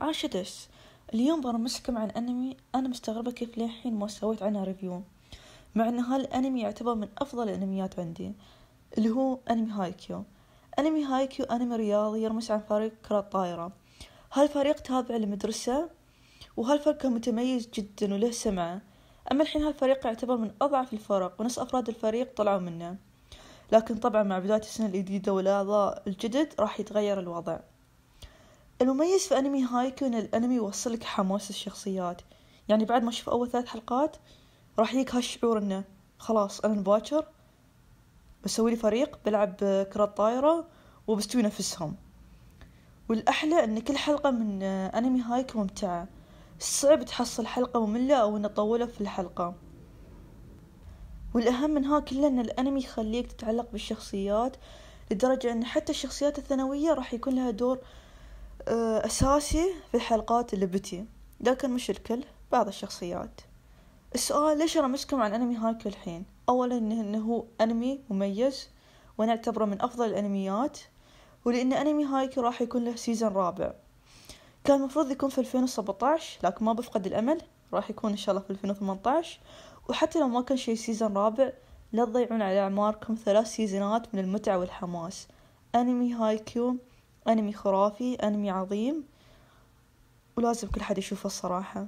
عاش دس اليوم برمسكم عن أنمي أنا مستغربة كيف للحين ما سويت عنها ريفيو مع أن هالأنمي يعتبر من أفضل الأنميات عندي اللي هو أنمي هايكيو أنمي هايكيو أنمي رياضي يرمس عن فريق كرة طائرة هالفريق تابع لمدرسة وهالفريق كان متميز جدا وله سمعة أما الحين هالفريق يعتبر من أضعف الفرق ونص أفراد الفريق طلعوا منه لكن طبعا مع بداية السنة الجديدة والأعضاء الجدد راح يتغير الوضع المميز في أنمي هايكو أن الأنمي يوصلك حماس الشخصيات يعني بعد ما أشوف أول ثلاث حلقات راح يجيك هالشعور أنه خلاص أنا باكر بسوي لي فريق بلعب كرة طايرة وبستوي نفسهم والأحلى أن كل حلقة من أنمي هايكو ممتعة صعب تحصل حلقة مملة أو أن طولة في الحلقة والأهم من ها كله أن الأنمي يخليك تتعلق بالشخصيات لدرجة أن حتى الشخصيات الثانوية راح يكون لها دور آه، أساسي في الحلقات اللي بتي لكن مش الكل بعض الشخصيات السؤال ليش رمزكم عن أنمي هايكو الحين أولا إنه هو أنمي مميز وأنا أعتبره من أفضل الأنميات ولأن أنمي هايكو راح يكون له سيزن رابع كان المفروض يكون في 2017 لكن ما بفقد الأمل راح يكون إن شاء الله في 2018 وحتى لو ما كان شي سيزن رابع لا تضيعون على أعماركم ثلاث سيزنات من المتعة والحماس أنمي هايكيو أنمي خرافي أنمي عظيم ولازم كل حد يشوفه الصراحة